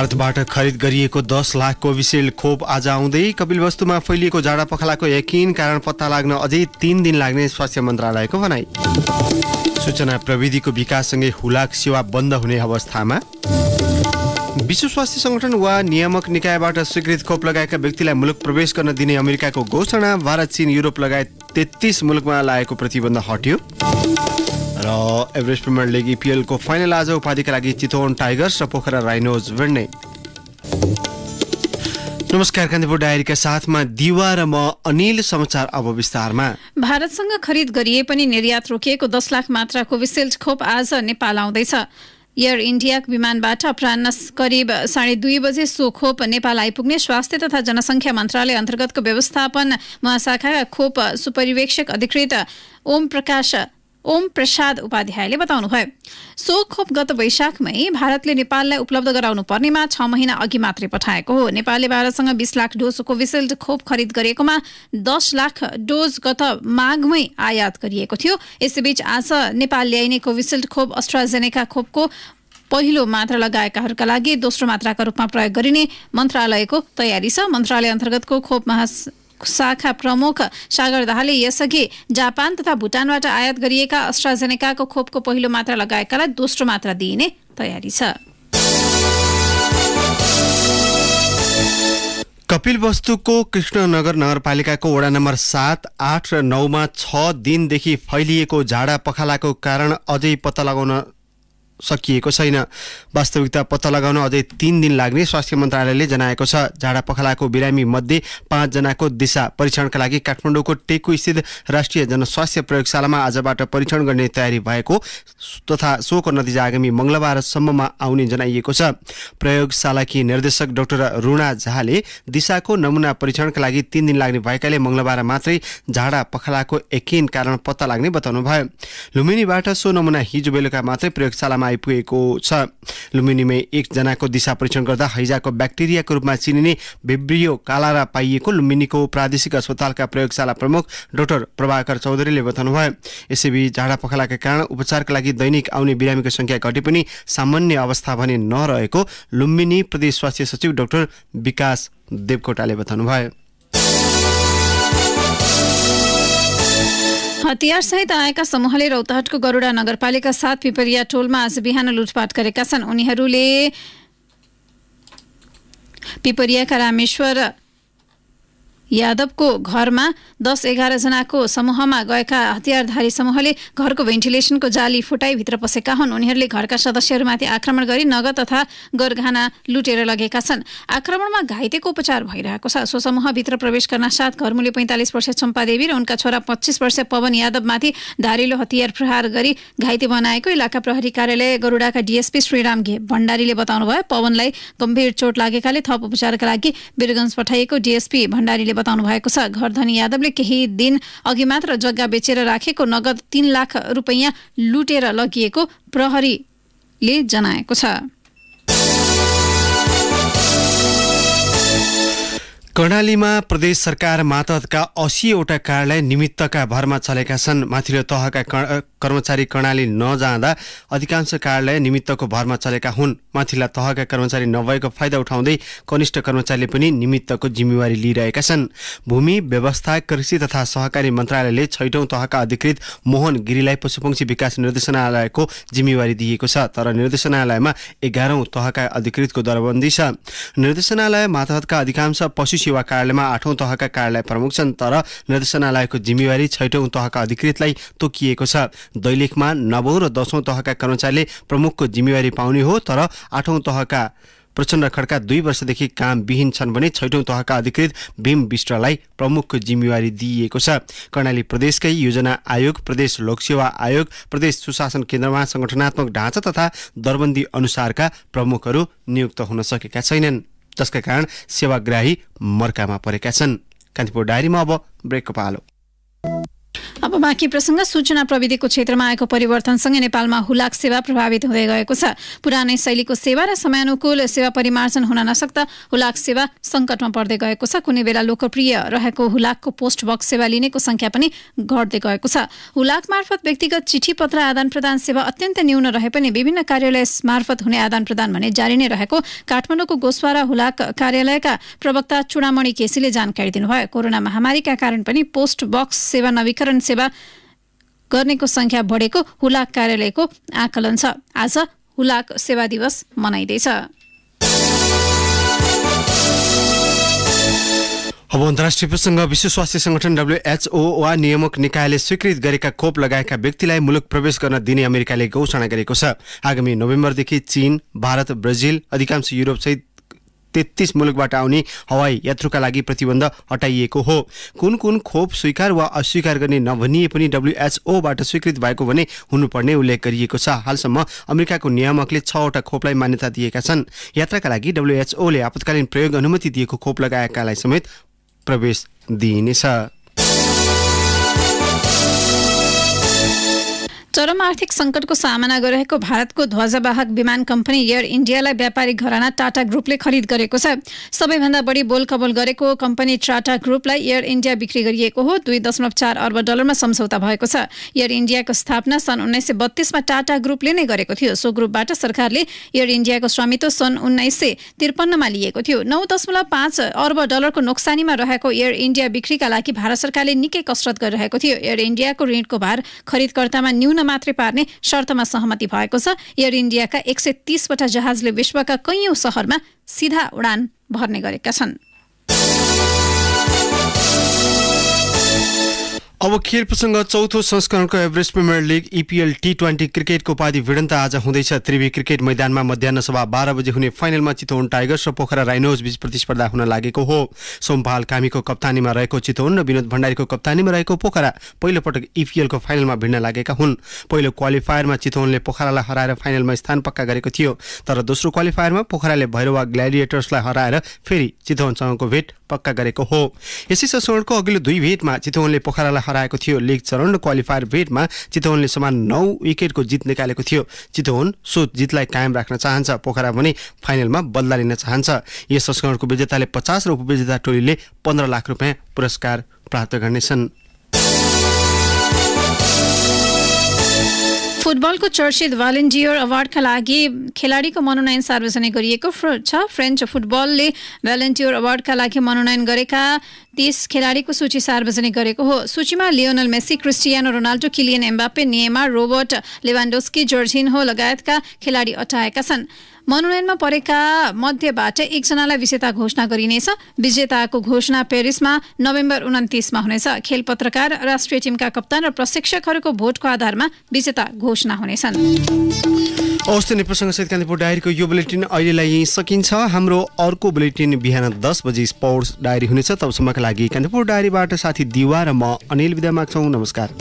भारतबाट खरिद गरिएको दस लाख कोभिसिल्ड खोप आज आउँदै कपिलवस्तुमा फैलिएको झाडा पखालाको यकिन कारण पत्ता लाग्न अझै तीन दिन लाग्ने स्वास्थ्य मन्त्रालयको भनाई सूचना प्रविधिको विकाससँगै हुलाक सेवा बन्द हुने अवस्थामा विश्व स्वास्थ्य संगठन वा नियामक निकायबाट स्वीकृत खोप लगाएका व्यक्तिलाई मुलुक प्रवेश गर्न दिने अमेरिकाको घोषणा भारत चीन युरोप लगायत तेत्तिस मुलुकमा लागेको प्रतिबन्ध हट्यो र एभरेस्ट प्रिमियर लिग इपिएलको e फाइनल आज उपाधिका लागि चितवन टाइगर्स र पोखरा राइनोज भिड्ने नमस्कार कान्तिपुर डायरीका साथमा दिवा र म अनिल समाचार अब विस्तारमा भारतसँग खरिद गरिए पनि निर्यात रोकिएको दस लाख मात्राको कोभिसिल्ड खोप आज नेपाल आउँदैछ एयर इन्डियाको विमानबाट अपरान्न करिब साढे दुई बजे सो खोप नेपाल आइपुग्ने स्वास्थ्य तथा जनसङ्ख्या मन्त्रालय अन्तर्गतको व्यवस्थापन महाशाखा खोप सुपरिवेक्षक अधिकृत ओम प्रकाश ओम प्रसाद उपाध्यायले बताउनुभयो सो खोप गत वैशाखमै भारतले नेपाललाई उपलब्ध गराउनु पर्नेमा छ महिना अघि मात्रै पठाएको हो नेपालले भारतसँग बिस लाख डोज कोभिसिल्ड खोप खरिद गरिएकोमा दस लाख डोज गत माघमै आयात गरिएको थियो यसैबीच आज नेपाल ल्याइने कोभिसिल्ड खोप अस्ट्राजेनेका खोपको पहिलो मात्रा लगाएकाहरूका लागि दोस्रो मात्राका रूपमा प्रयोग गरिने मन्त्रालयको तयारी छ मन्त्रालय अन्तर्गतको खोप महास शाखा प्रमुख सागर दाहालले यसअघि जापान तथा भुटानबाट आयात गरिएका अस्ट्राजेनेकाको खोपको पहिलो मात्रा लगाएकालाई दोस्रो मात्रा दिइने तयारी छ वस्तुको कृष्णनगर नगरपालिकाको वडा नम्बर सात आठ र नौमा छ दिनदेखि फैलिएको झाडा पखालाको कारण अझै पत्ता लगाउन सकिएको छैन वास्तविकता पत्ता लगाउन अझै तीन दिन लाग्ने स्वास्थ्य मन्त्रालयले जनाएको छ झाडा पखलाको बिरामी मध्ये पाँचजनाको दिशा परीक्षणका लागि काठमाडौँको टेकु स्थित राष्ट्रिय जनस्वास्थ्य प्रयोगशालामा आजबाट परीक्षण गर्ने तयारी भएको तथा सोको नतिजा आगामी मङ्गलबारसम्ममा आउने जनाइएको छ प्रयोगशालाकी निर्देशक डाक्टर रुणा झाले दिशाको नमुना परीक्षणका लागि तीन दिन लाग्ने भएकाले मङ्गलबार मात्रै झाडा पखालाको एकिन कारण पत्ता लाग्ने बताउनुभयो लुम्बिनीबाट सो नमुना हिजो बेलुका मात्रै प्रयोगशालामा आइपुगेको छ लुम्बिनीमै एकजनाको दिशा परीक्षण गर्दा हैजाको ब्याक्टेरियाको रूपमा चिनिने भेब्रियो कालारा पाइएको लुम्बिनीको प्रादेशिक अस्पतालका प्रयोगशाला प्रमुख डाक्टर प्रभाकर चौधरीले बताउनुभयो यसैबीच झाडा पखालाका कारण उपचारका लागि दैनिक आउने बिरामीको सङ्ख्या घटे पनि सामान्य अवस्था भने नरहेको लुम्बिनी प्रदेश स्वास्थ्य सचिव डाक्टर विकास देवकोटाले बताउनुभयो सहित आएका समूहले रौतहटको गरुडा नगरपालिका साथ पिपरिया टोलमा आज बिहान लुटपाट गरेका छन् उनीहरूले पिपरियाका रामेश्वर यादवको घरमा दस जनाको समूहमा गएका हतियारधारी समूहले घरको भेन्टिलेसनको जाली फुटाई भित्र पसेका हुन् उनीहरूले घरका सदस्यहरूमाथि आक्रमण गरी नगद तथा गरगहना लुटेर लगेका छन् आक्रमणमा घाइतेको उपचार भइरहेको छ सो समूहभित्र प्रवेश गर्न साथ घरमुले पैँतालिस वर्ष चम्पादेवी र उनका छोरा पच्चिस वर्ष पवन यादवमाथि धारिलो हतियार प्रहार गरी घाइते बनाएको इलाका प्रहरी कार्यालय गरुडाका डिएसपी श्रीराम घे भण्डारीले भयो पवनलाई गम्भीर चोट लागेकाले थप उपचारका लागि वीरगञ्ज पठाइएको डिएसपी भण्डारीले बताउनु भएको छ घरधनी यादवले केही दिन अघि मात्र जग्गा बेचेर राखेको नगद तीन लाख रुपैयाँ लुटेर लगिएको प्रहरीले जनाएको छ कर्णालीमा प्रदेश सरकार मातहतका असीवटा कार्यालय निमित्तका भरमा चलेका छन् माथिल्लो तहका कर्मचारी कर्णाली नजाँदा अधिकांश कार्यालय निमित्तको भरमा चलेका हुन् माथिल्ला तहका कर्मचारी नभएको फाइदा उठाउँदै कनिष्ठ कर्मचारीले पनि निमित्तको जिम्मेवारी लिइरहेका छन् भूमि व्यवस्था कृषि तथा सहकारी मन्त्रालयले छैटौँ तहका अधिकृत मोहन गिरीलाई पशुपक्षी विकास निर्देशनालयको जिम्मेवारी दिएको छ तर निर्देशनालयमा एघारौँ तहका अधिकृतको दरबन्दी छ निर्देशनालय मातहतका अधिकांश पशु सेवा कार्यालयमा आठौँ तहका कार्यालय प्रमुख छन् तर निर्देशनालयको जिम्मेवारी छैटौँ तहका अधिकृतलाई तोकिएको छ दैलेखमा नवौँ र दसौँ तहका कर्मचारीले प्रमुखको जिम्मेवारी पाउने हो तर आठौँ तहका प्रचण्ड खड्का दुई वर्षदेखि कामविहीन छन् भने छैटौँ तहका अधिकृत भीम विष्टलाई प्रमुखको जिम्मेवारी दिइएको छ कर्णाली प्रदेशकै योजना आयोग प्रदेश लोकसेवा आयोग प्रदेश सुशासन केन्द्रमा सङ्गठनात्मक ढाँचा तथा दरबन्दी अनुसारका प्रमुखहरू नियुक्त हुन सकेका छैनन् जसका कारण सेवाग्राही मर्कामा परेका छन् कान्तिपुर डायरीमा अब ब्रेकको पालो अब बाँकी प्रसङ्ग सूचना प्रविधिको क्षेत्रमा आएको परिवर्तनसँगै नेपालमा हुलाक सेवा प्रभावित हुँदै गएको छ पुरानै शैलीको सेवा र समयानुकूल सेवा परिमार्जन हुन नसक्दा हुलाक सेवा सङ्कटमा पर्दै गएको छ कुनै बेला लोकप्रिय रहेको हुलाकको पोस्ट बक्स सेवा लिनेको संख्या पनि घट्दै गएको छ हुलाक मार्फत व्यक्तिगत चिठी पत्र आदान प्रदान सेवा अत्यन्त न्यून रहे पनि विभिन्न कार्यालय मार्फत हुने आदान प्रदान भने जारी नै रहेको काठमाडौँको गोस्वारा हुलाक कार्यालयका प्रवक्ता चुडामणी केसीले जानकारी दिनुभयो कोरोना महामारीका कारण पनि पोस्ट बक्स सेवा नवीकरण सेवा गर्नेको संख्या बढेको हुलाक कार्यालयको आकलन छ आज हुलाक सेवा दिवस मनाइँदैछ अब अन्तर्राष्ट्रिय प्रसङ्ग विश्व स्वास्थ्य सङ्गठन डब्ल्युएचओ वा नियामक निकायले स्वीकृत गरेका खोप लगाएका व्यक्तिलाई मुलुक प्रवेश गर्न दिने अमेरिकाले घोषणा गरेको छ आगामी नोभेम्बरदेखि चीन भारत ब्राजिल अधिकांश युरोपसहित तेत्तिस मुलुकबाट आउने हवाई यात्रुका लागि प्रतिबन्ध हटाइएको हो कुन कुन खोप स्वीकार वा अस्वीकार गर्ने नभनिए पनि डब्लुएचओबाट स्वीकृत भएको भने हुनुपर्ने उल्लेख गरिएको छ हालसम्म अमेरिकाको नियामकले छवटा खोपलाई मान्यता दिएका छन् यात्राका लागि डब्लुएचओले आपतकालीन प्रयोग अनुमति दिएको खोप लगाएकालाई समेत प्रवेश दिइनेछ चरम आर्थिक सङ्कटको सामना गरिरहेको भारतको ध्वजवाहक विमान कम्पनी एयर इन्डियालाई व्यापारिक घराना टाटा ग्रुपले खरिद गरेको छ सबैभन्दा बढी बोलकबोल गरेको कम्पनी टाटा ग्रुपलाई एयर इन्डिया बिक्री गरिएको हो दुई दशमलव चार अर्ब डलरमा सम्झौता भएको छ एयर इन्डियाको स्थापना सन् उन्नाइस सय बत्तीसमा टाटा ग्रुपले नै गरेको थियो सो ग्रुपबाट सरकारले एयर इन्डियाको स्वामित्व सन् उन्नाइस सय त्रिपन्नमा लिएको थियो नौ दशमलव पाँच अर्ब डलरको नोक्सानीमा रहेको एयर इन्डिया बिक्रीका लागि भारत सरकारले निकै कसरत गरिरहेको थियो एयर इन्डियाको ऋणको भार खरिदकर्तामा न्यून मात्रै पार्ने शर्तमा सहमति भएको छ एयर इन्डियाका एक सय तीसवटा जहाजले विश्वका कैयौं सहरमा सिधा उडान भर्ने गरेका छन् अब खेल प्रसङ्ग चौथो संस्करणको एभरेस्ट प्रिमियर लिग इपिएल टी ट्वेन्टी क्रिकेटको उपाधि भिडन्त आज हुँदैछ त्रिवी क्रिकेट मैदानमा मध्याह सभा बाह्र बजे हुने फाइनलमा चितवन टाइगर्स र पोखरा राइनोज बीच प्रतिस्पर्धा हुन लागेको हो सोमपाल कामीको कप्तानीमा रहेको चितवन र विनोद भण्डारीको कप्तानीमा रहेको पोखरा पहिलोपटक इपिएलको e फाइनलमा भिड्न लागेका हुन् पहिलो क्वालिफायरमा चितवनले पोखरालाई हराएर फाइनलमा स्थान पक्का गरेको थियो तर दोस्रो क्वालिफायरमा पोखराले भैरवा ग्ल्याडिएटर्सलाई हराएर फेरि चितवनसँगको भेट पक्का गरेको हो यसै संस्करणको अघिल्लो दुई भेटमा चितवनले पोखरालाई हराएको थियो लिग चरण र क्वालिफायर भेटमा चितवनले समान नौ विकेटको जित निकालेको थियो चितवन सो जितलाई कायम राख्न चाहन्छ पोखरा भने फाइनलमा बदला लिन चाहन्छ यस संस्करणको विजेताले पचास र उपविजेता टोलीले पन्ध्र लाख रुपियाँ पुरस्कार प्राप्त गर्नेछन् फुटबलको चर्चित भ्यालेन्टियर अवार्डका लागि खेलाडीको मनोनयन सार्वजनिक गरिएको छ फ्रेन्च फुटबलले भ्यालेन्टियर अवार्डका लागि मनोनयन गरेका तीस खेलाडीको सूची सार्वजनिक गरेको हो सूचीमा Lionel Messi Cristiano Ronaldo Kylian Mbappe Neymar Robert Lewandowski Jorginho लगायतका खेलाडी अटाएका छन् मनोनयनमा परेका मध्येबाट एकजनालाई विजेता घोषणा गरिनेछ विजेताको घोषणा पेरिसमा नोभेम्बर उन्तिसमा हुनेछ खेल पत्रकार राष्ट्रिय टिमका कप्तान र प्रशिक्षकहरूको भोटको आधारमा विजेता घोषणा हुनेछन् हवस् त सहित कान्तिपुर डायरीको यो बुलेटिन अहिलेलाई यहीँ सकिन्छ हाम्रो अर्को बुलेटिन बिहान दस बजी स्पोर्ट्स डायरी हुनेछ तबसम्मका लागि कान्तिपुर डायरीबाट साथी दिवा र म अनिल विदा माग्छौँ नमस्कार